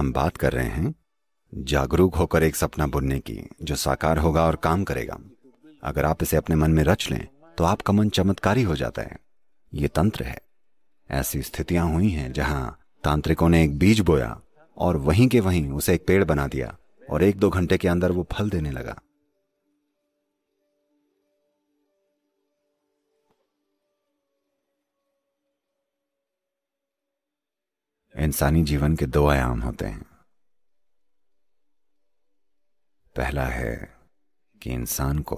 हम बात कर रहे हैं जागरूक होकर एक सपना बुनने की जो साकार होगा और काम करेगा अगर आप इसे अपने मन में रच लें तो आपका मन चमत्कारी हो जाता है ये तंत्र है ऐसी स्थितियां हुई हैं जहां तांत्रिकों ने एक बीज बोया और वहीं के वहीं उसे एक पेड़ बना दिया और एक दो घंटे के अंदर वो फल देने लगा इंसानी जीवन के दो आयाम होते हैं पहला है कि इंसान को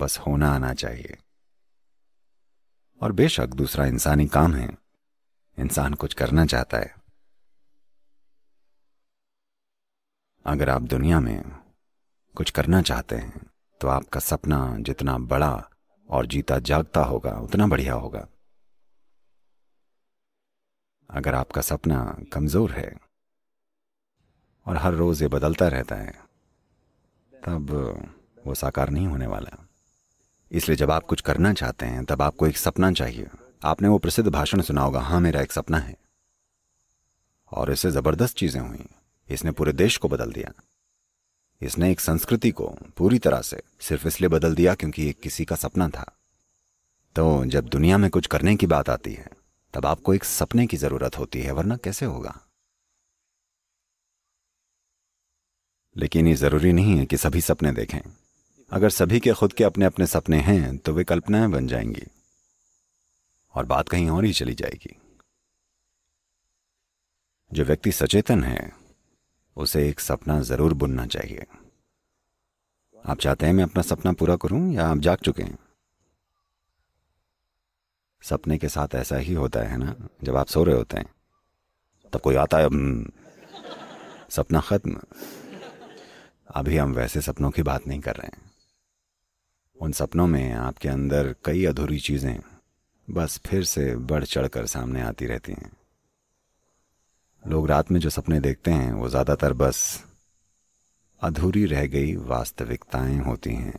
बस होना आना चाहिए और बेशक दूसरा इंसानी काम है इंसान कुछ करना चाहता है अगर आप दुनिया में कुछ करना चाहते हैं तो आपका सपना जितना बड़ा और जीता जागता होगा उतना बढ़िया होगा अगर आपका सपना कमज़ोर है और हर रोज़ ये बदलता रहता है तब वो साकार नहीं होने वाला इसलिए जब आप कुछ करना चाहते हैं तब आपको एक सपना चाहिए आपने वो प्रसिद्ध भाषण सुना होगा हाँ मेरा एक सपना है और इससे ज़बरदस्त चीज़ें हुई इसने पूरे देश को बदल दिया इसने एक संस्कृति को पूरी तरह से सिर्फ इसलिए बदल दिया क्योंकि ये किसी का सपना था तो जब दुनिया में कुछ करने की बात आती है तब आपको एक सपने की जरूरत होती है वरना कैसे होगा लेकिन ये जरूरी नहीं है कि सभी सपने देखें अगर सभी के खुद के अपने अपने सपने हैं तो वे कल्पनाएं बन जाएंगी और बात कहीं और ही चली जाएगी जो व्यक्ति सचेतन है उसे एक सपना जरूर बुनना चाहिए आप चाहते हैं मैं अपना सपना पूरा करूं या आप जाग चुके हैं सपने के साथ ऐसा ही होता है ना जब आप सो रहे होते हैं तब कोई आता है हम्म, सपना ख़त्म अभी हम वैसे सपनों की बात नहीं कर रहे हैं उन सपनों में आपके अंदर कई अधूरी चीज़ें बस फिर से बढ़ चढ़कर सामने आती रहती हैं लोग रात में जो सपने देखते हैं वो ज़्यादातर बस अधूरी रह गई वास्तविकताएं होती हैं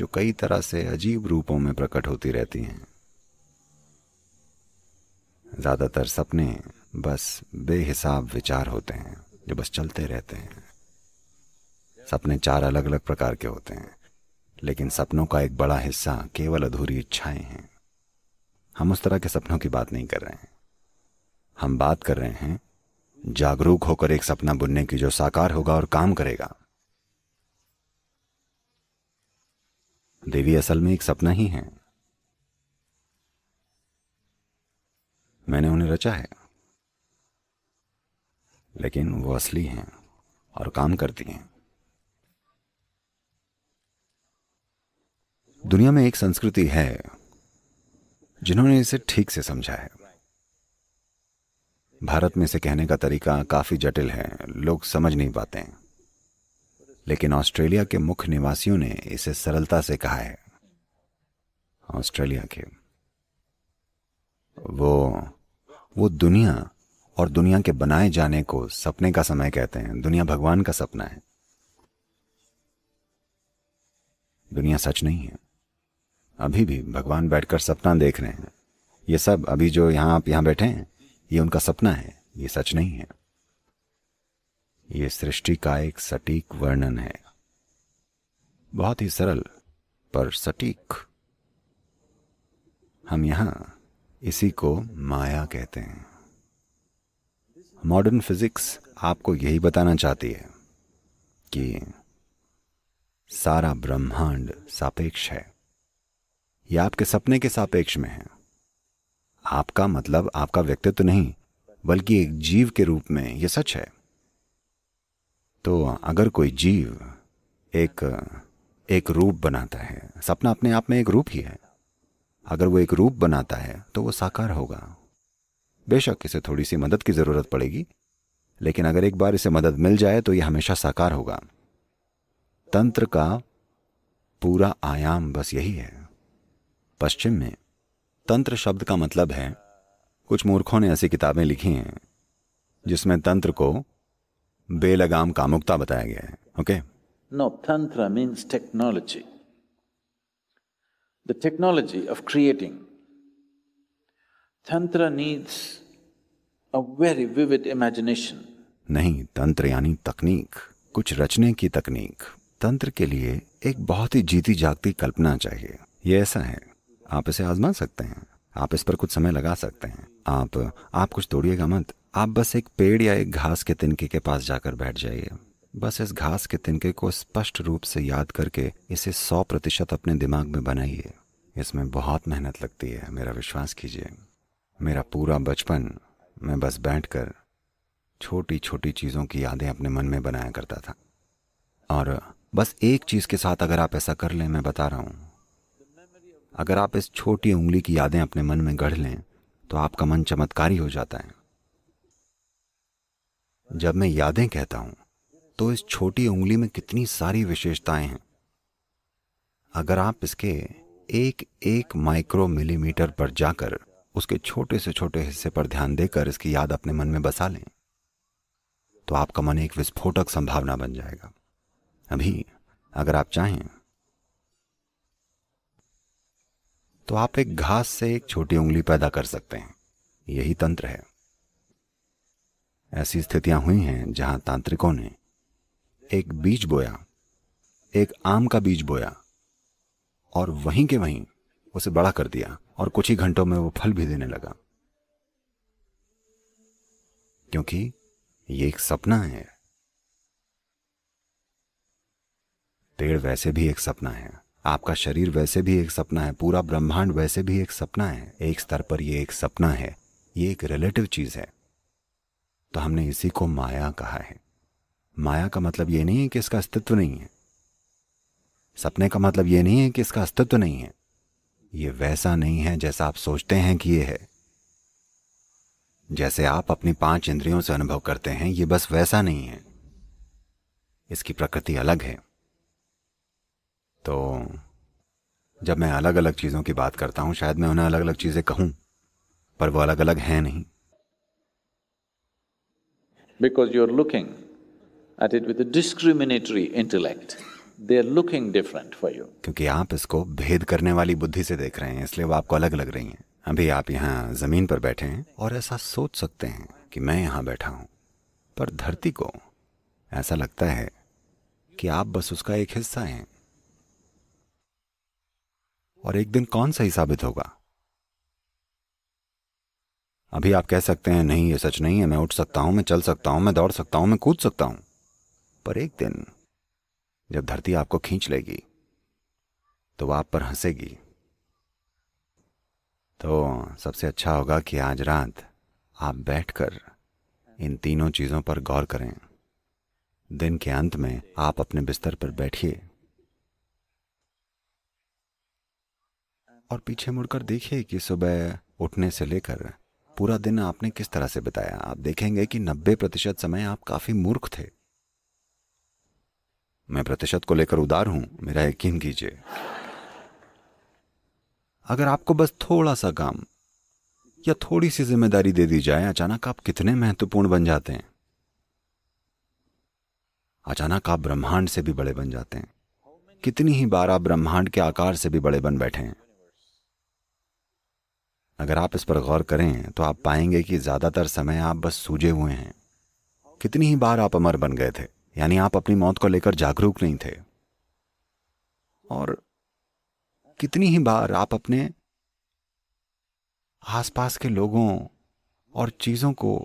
जो कई तरह से अजीब रूपों में प्रकट होती रहती हैं ज़्यादातर सपने बस बेहिसाब विचार होते हैं जो बस चलते रहते हैं सपने चार अलग अलग प्रकार के होते हैं लेकिन सपनों का एक बड़ा हिस्सा केवल अधूरी इच्छाएं हैं हम उस तरह के सपनों की बात नहीं कर रहे हैं हम बात कर रहे हैं जागरूक होकर एक सपना बुनने की जो साकार होगा और काम करेगा देवी असल में एक सपना ही है मैंने उन्हें रचा है लेकिन वो असली हैं और काम करती हैं दुनिया में एक संस्कृति है जिन्होंने इसे ठीक से समझा है भारत में इसे कहने का तरीका काफी जटिल है लोग समझ नहीं पाते हैं लेकिन ऑस्ट्रेलिया के मुख्य निवासियों ने इसे सरलता से कहा है ऑस्ट्रेलिया के वो वो दुनिया और दुनिया के बनाए जाने को सपने का समय कहते हैं दुनिया भगवान का सपना है दुनिया सच नहीं है अभी भी भगवान बैठकर सपना देख रहे हैं ये सब अभी जो यहां आप यहां बैठे हैं ये उनका सपना है ये सच नहीं है ये सृष्टि का एक सटीक वर्णन है बहुत ही सरल पर सटीक हम यहां इसी को माया कहते हैं मॉडर्न फिजिक्स आपको यही बताना चाहती है कि सारा ब्रह्मांड सापेक्ष है यह आपके सपने के सापेक्ष में है आपका मतलब आपका व्यक्तित्व नहीं बल्कि एक जीव के रूप में यह सच है तो अगर कोई जीव एक एक रूप बनाता है सपना अपने आप में एक रूप ही है अगर वो एक रूप बनाता है तो वो साकार होगा बेशक इसे थोड़ी सी मदद की ज़रूरत पड़ेगी लेकिन अगर एक बार इसे मदद मिल जाए तो यह हमेशा साकार होगा तंत्र का पूरा आयाम बस यही है पश्चिम में तंत्र शब्द का मतलब है कुछ मूर्खों ने ऐसी किताबें लिखी हैं जिसमें तंत्र को बेलगाम कामुकता बताया गया है okay no tantra means technology the technology of creating. Tantra needs a very vivid imagination. नहीं तंत्र यानी तकनीक कुछ रचने की तकनीक तंत्र के लिए एक बहुत ही जीती जागती कल्पना चाहिए ये ऐसा है आप इसे आजमा सकते हैं आप इस पर कुछ समय लगा सकते हैं आप आप कुछ तोड़िएगा मत आप बस एक पेड़ या एक घास के तिनके के पास जाकर बैठ जाइए बस इस घास के तिनके को स्पष्ट रूप से याद करके इसे सौ प्रतिशत अपने दिमाग में बनाइए इसमें बहुत मेहनत लगती है मेरा विश्वास कीजिए मेरा पूरा बचपन मैं बस बैठकर छोटी छोटी चीज़ों की यादें अपने मन में बनाया करता था और बस एक चीज़ के साथ अगर आप ऐसा कर लें मैं बता रहा हूँ अगर आप इस छोटी उंगली की यादें अपने मन में गढ़ लें तो आपका मन चमत्कारी हो जाता है जब मैं यादें कहता हूं तो इस छोटी उंगली में कितनी सारी विशेषताएं हैं अगर आप इसके एक एक माइक्रो मिलीमीटर पर जाकर उसके छोटे से छोटे हिस्से पर ध्यान देकर इसकी याद अपने मन में बसा लें तो आपका मन एक विस्फोटक संभावना बन जाएगा अभी अगर आप चाहें तो आप एक घास से एक छोटी उंगली पैदा कर सकते हैं यही तंत्र है ऐसी स्थितियां हुई हैं जहां तांत्रिकों ने एक बीज बोया एक आम का बीज बोया और वहीं के वहीं उसे बड़ा कर दिया और कुछ ही घंटों में वो फल भी देने लगा क्योंकि ये एक सपना है पेड़ वैसे भी एक सपना है आपका शरीर वैसे भी एक सपना है पूरा ब्रह्मांड वैसे भी एक सपना है एक स्तर पर यह एक सपना है ये एक रिलेटिव चीज है तो हमने इसी को माया कहा है माया का मतलब यह नहीं है कि इसका अस्तित्व नहीं है सपने का मतलब ये नहीं है कि इसका अस्तित्व नहीं है ये वैसा नहीं है जैसा आप सोचते हैं कि यह है जैसे आप अपनी पांच इंद्रियों से अनुभव करते हैं ये बस वैसा नहीं है इसकी प्रकृति अलग है तो जब मैं अलग अलग चीज़ों की बात करता हूं शायद मैं उन्हें अलग अलग चीज़ें कहूं पर वो अलग अलग है नहीं because you are looking at it with a discriminatory intellect. They are looking different for you. क्योंकि आप इसको भेद करने वाली बुद्धि से देख रहे हैं इसलिए वो आपको अलग लग रही हैं अभी आप यहाँ जमीन पर बैठे हैं और ऐसा सोच सकते हैं कि मैं यहाँ बैठा हूँ पर धरती को ऐसा लगता है कि आप बस उसका एक हिस्सा हैं और एक दिन कौन सही साबित होगा अभी आप कह सकते हैं नहीं ये सच नहीं है मैं उठ सकता हूं मैं चल सकता हूं मैं दौड़ सकता हूं मैं कूद सकता हूं पर एक दिन जब धरती आपको खींच लेगी तो वह आप पर हंसेगी तो सबसे अच्छा होगा कि आज रात आप बैठकर इन तीनों चीज़ों पर गौर करें दिन के अंत में आप अपने बिस्तर पर बैठिए और पीछे मुड़कर देखिए कि सुबह उठने से लेकर पूरा दिन आपने किस तरह से बिताया आप देखेंगे कि 90 प्रतिशत समय आप काफ़ी मूर्ख थे मैं प्रतिशत को लेकर उदार हूं मेरा यकीन कीजिए अगर आपको बस थोड़ा सा काम या थोड़ी सी जिम्मेदारी दे दी जाए अचानक आप कितने महत्वपूर्ण बन जाते हैं अचानक आप ब्रह्मांड से भी बड़े बन जाते हैं कितनी ही बार आप ब्रह्मांड के आकार से भी बड़े बन बैठे हैं अगर आप इस पर गौर करें तो आप पाएंगे कि ज्यादातर समय आप बस सूझे हुए हैं कितनी ही बार आप अमर बन गए थे यानी आप अपनी मौत को लेकर जागरूक नहीं थे और कितनी ही बार आप अपने आसपास के लोगों और चीज़ों को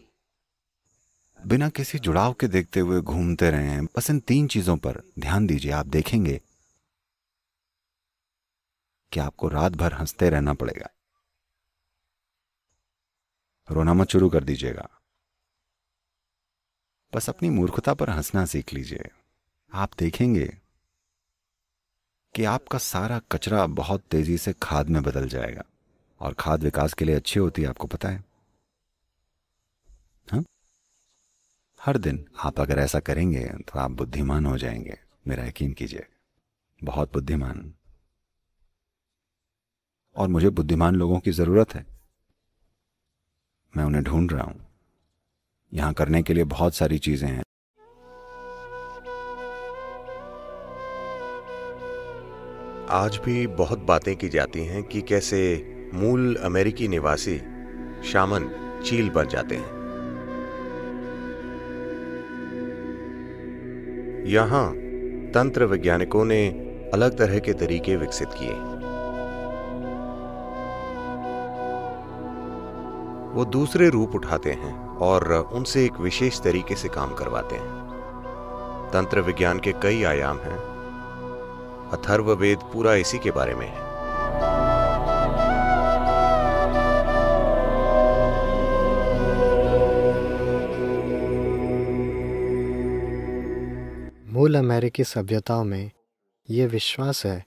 बिना किसी जुड़ाव के देखते हुए घूमते रहे हैं बस इन तीन चीज़ों पर ध्यान दीजिए आप देखेंगे कि आपको रात भर हंसते रहना पड़ेगा रोना मत शुरू कर दीजिएगा बस अपनी मूर्खता पर हंसना सीख लीजिए आप देखेंगे कि आपका सारा कचरा बहुत तेजी से खाद में बदल जाएगा और खाद विकास के लिए अच्छी होती है आपको पता है हा? हर दिन आप अगर ऐसा करेंगे तो आप बुद्धिमान हो जाएंगे मेरा यकीन कीजिए बहुत बुद्धिमान और मुझे बुद्धिमान लोगों की जरूरत है मैं उन्हें ढूंढ रहा हूं यहाँ करने के लिए बहुत सारी चीज़ें हैं आज भी बहुत बातें की जाती हैं कि कैसे मूल अमेरिकी निवासी शामन चील बन जाते हैं यहां तंत्र वैज्ञानिकों ने अलग तरह के तरीके विकसित किए वो दूसरे रूप उठाते हैं और उनसे एक विशेष तरीके से काम करवाते हैं तंत्र विज्ञान के कई आयाम हैं अथर्ववेद पूरा इसी के बारे में है मूल अमेरिकी सभ्यताओं में ये विश्वास है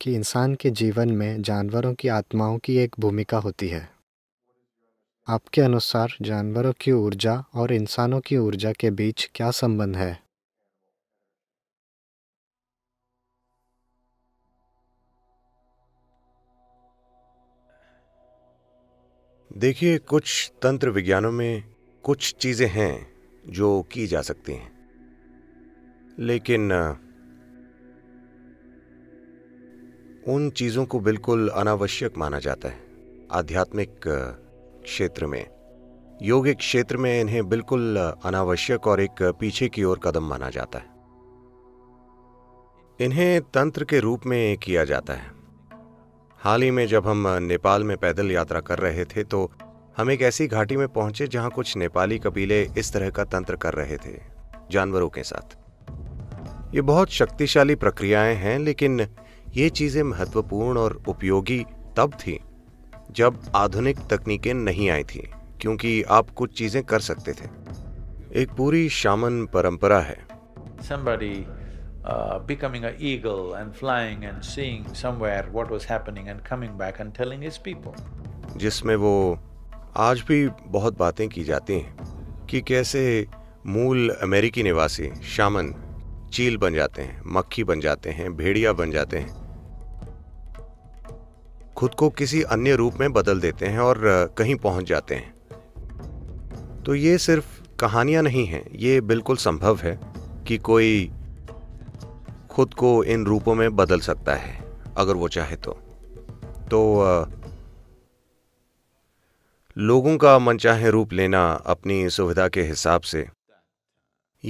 कि इंसान के जीवन में जानवरों की आत्माओं की एक भूमिका होती है आपके अनुसार जानवरों की ऊर्जा और इंसानों की ऊर्जा के बीच क्या संबंध है देखिए कुछ तंत्र विज्ञानों में कुछ चीज़ें हैं जो की जा सकती हैं लेकिन उन चीज़ों को बिल्कुल अनावश्यक माना जाता है आध्यात्मिक क्षेत्र में योगिक क्षेत्र में इन्हें बिल्कुल अनावश्यक और एक पीछे की ओर कदम माना जाता है इन्हें तंत्र के रूप में किया जाता है हाल ही में जब हम नेपाल में पैदल यात्रा कर रहे थे तो हम एक ऐसी घाटी में पहुंचे जहां कुछ नेपाली कबीले इस तरह का तंत्र कर रहे थे जानवरों के साथ ये बहुत शक्तिशाली प्रक्रियाएं हैं लेकिन ये चीज़ें महत्वपूर्ण और उपयोगी तब थी जब आधुनिक तकनीकें नहीं आई थी क्योंकि आप कुछ चीज़ें कर सकते थे एक पूरी शामन परंपरा है Somebody uh, becoming an eagle and flying and seeing somewhere what was happening and coming back and telling his people. जिसमें वो आज भी बहुत बातें की जाती हैं कि कैसे मूल अमेरिकी निवासी शामन चील बन जाते हैं मक्खी बन जाते हैं भेड़िया बन जाते हैं खुद को किसी अन्य रूप में बदल देते हैं और कहीं पहुंच जाते हैं तो ये सिर्फ कहानियां नहीं हैं ये बिल्कुल संभव है कि कोई खुद को इन रूपों में बदल सकता है अगर वो चाहे तो तो लोगों का मनचाहे रूप लेना अपनी सुविधा के हिसाब से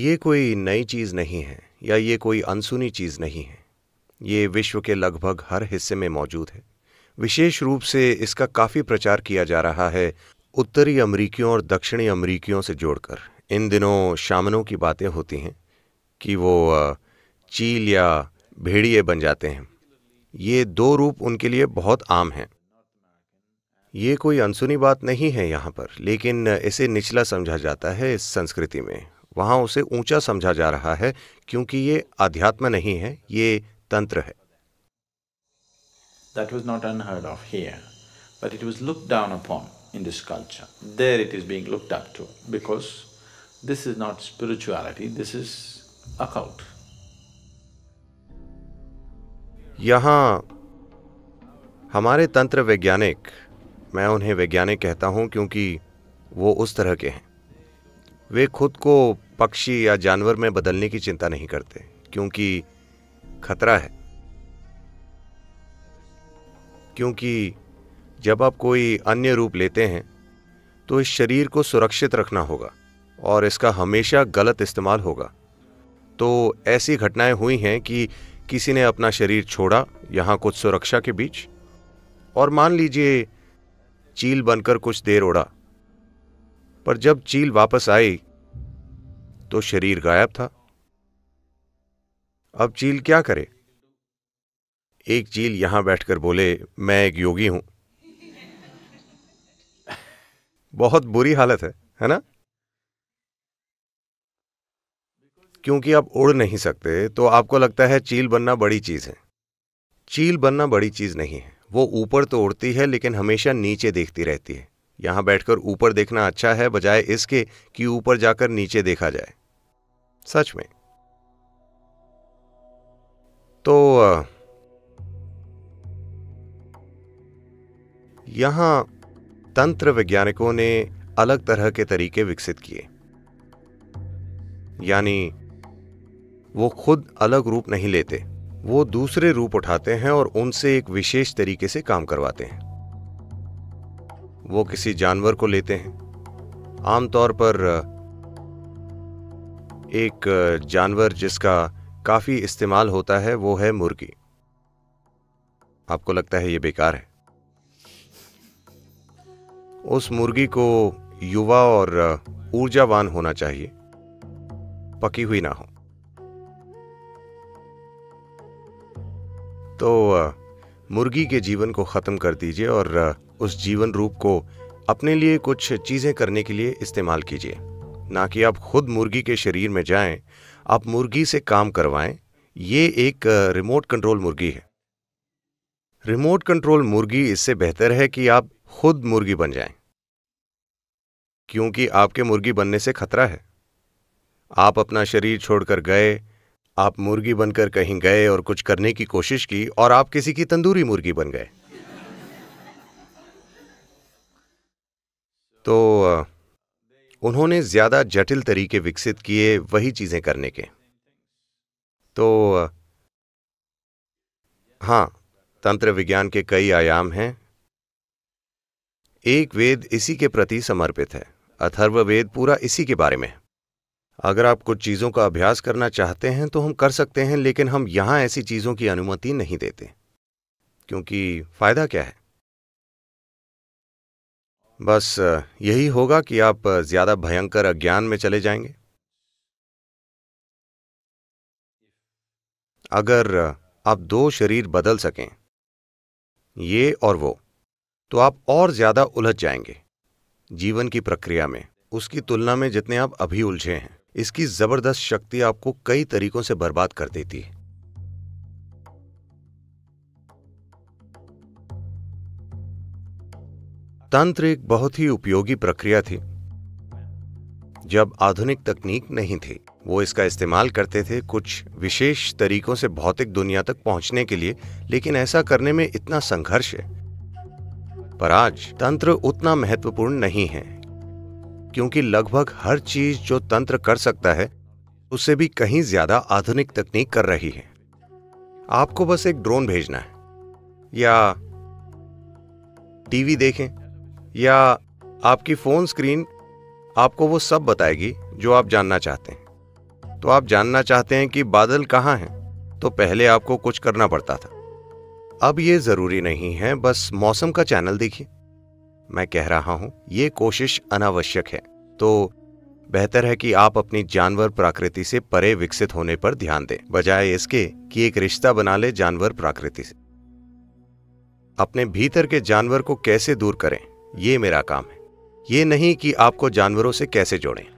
ये कोई नई चीज़ नहीं है या ये कोई अनसुनी चीज़ नहीं है ये विश्व के लगभग हर हिस्से में मौजूद है विशेष रूप से इसका काफ़ी प्रचार किया जा रहा है उत्तरी अमरीकियों और दक्षिणी अमरीकियों से जोड़कर इन दिनों शामनों की बातें होती हैं कि वो चील या भेड़िए बन जाते हैं ये दो रूप उनके लिए बहुत आम हैं ये कोई अनसुनी बात नहीं है यहाँ पर लेकिन इसे निचला समझा जाता है इस संस्कृति में वहाँ उसे ऊंचा समझा जा रहा है क्योंकि ये अध्यात्म नहीं है ये तंत्र है That was not unheard of here, but it was looked down upon in this culture. There it is being looked up to because this is not spirituality, this is occult. यहाँ हमारे तंत्र वैज्ञानिक मैं उन्हें वैज्ञानिक कहता हूँ क्योंकि वो उस तरह के हैं वे खुद को पक्षी या जानवर में बदलने की चिंता नहीं करते क्योंकि खतरा है क्योंकि जब आप कोई अन्य रूप लेते हैं तो इस शरीर को सुरक्षित रखना होगा और इसका हमेशा गलत इस्तेमाल होगा तो ऐसी घटनाएं हुई हैं कि किसी ने अपना शरीर छोड़ा यहाँ कुछ सुरक्षा के बीच और मान लीजिए चील बनकर कुछ देर उड़ा पर जब चील वापस आई तो शरीर गायब था अब चील क्या करे एक चील यहां बैठकर बोले मैं एक योगी हूं बहुत बुरी हालत है है ना क्योंकि आप उड़ नहीं सकते तो आपको लगता है चील बनना बड़ी चीज़ है चील बनना बड़ी चीज़ नहीं है वो ऊपर तो उड़ती है लेकिन हमेशा नीचे देखती रहती है यहां बैठकर ऊपर देखना अच्छा है बजाय इसके कि ऊपर जाकर नीचे देखा जाए सच में तो यहाँ तंत्र वैज्ञानिकों ने अलग तरह के तरीके विकसित किए यानी वो खुद अलग रूप नहीं लेते वो दूसरे रूप उठाते हैं और उनसे एक विशेष तरीके से काम करवाते हैं वो किसी जानवर को लेते हैं आमतौर पर एक जानवर जिसका काफ़ी इस्तेमाल होता है वो है मुर्गी आपको लगता है ये बेकार है उस मुर्गी को युवा और ऊर्जावान होना चाहिए पकी हुई ना हो तो मुर्गी के जीवन को ख़त्म कर दीजिए और उस जीवन रूप को अपने लिए कुछ चीज़ें करने के लिए इस्तेमाल कीजिए ना कि आप खुद मुर्गी के शरीर में जाएं, आप मुर्गी से काम करवाएं ये एक रिमोट कंट्रोल मुर्गी है रिमोट कंट्रोल मुर्गी इससे बेहतर है कि आप खुद मुर्गी बन जाएं क्योंकि आपके मुर्गी बनने से खतरा है आप अपना शरीर छोड़कर गए आप मुर्गी बनकर कहीं गए और कुछ करने की कोशिश की और आप किसी की तंदूरी मुर्गी बन गए तो उन्होंने ज़्यादा जटिल तरीके विकसित किए वही चीज़ें करने के तो हां तंत्र विज्ञान के कई आयाम हैं एक वेद इसी के प्रति समर्पित है अथर्व वेद पूरा इसी के बारे में अगर आप कुछ चीज़ों का अभ्यास करना चाहते हैं तो हम कर सकते हैं लेकिन हम यहां ऐसी चीज़ों की अनुमति नहीं देते क्योंकि फ़ायदा क्या है बस यही होगा कि आप ज़्यादा भयंकर अज्ञान में चले जाएंगे अगर आप दो शरीर बदल सकें ये और वो तो आप और ज़्यादा उलझ जाएंगे जीवन की प्रक्रिया में उसकी तुलना में जितने आप अभी उलझे हैं इसकी ज़बरदस्त शक्ति आपको कई तरीकों से बर्बाद कर देती है तंत्र एक बहुत ही उपयोगी प्रक्रिया थी जब आधुनिक तकनीक नहीं थी वो इसका इस्तेमाल करते थे कुछ विशेष तरीकों से भौतिक दुनिया तक पहुंचने के लिए लेकिन ऐसा करने में इतना संघर्ष है पर आज तंत्र उतना महत्वपूर्ण नहीं है क्योंकि लगभग हर चीज जो तंत्र कर सकता है उससे भी कहीं ज्यादा आधुनिक तकनीक कर रही है आपको बस एक ड्रोन भेजना है या टीवी देखें या आपकी फोन स्क्रीन आपको वो सब बताएगी जो आप जानना चाहते हैं तो आप जानना चाहते हैं कि बादल कहाँ हैं तो पहले आपको कुछ करना पड़ता था अब ये ज़रूरी नहीं है बस मौसम का चैनल देखिए मैं कह रहा हूं ये कोशिश अनावश्यक है तो बेहतर है कि आप अपनी जानवर प्रकृति से परे विकसित होने पर ध्यान दें बजाय इसके कि एक रिश्ता बना ले जानवर प्राकृति से अपने भीतर के जानवर को कैसे दूर करें ये मेरा काम है ये नहीं कि आपको जानवरों से कैसे जोड़ें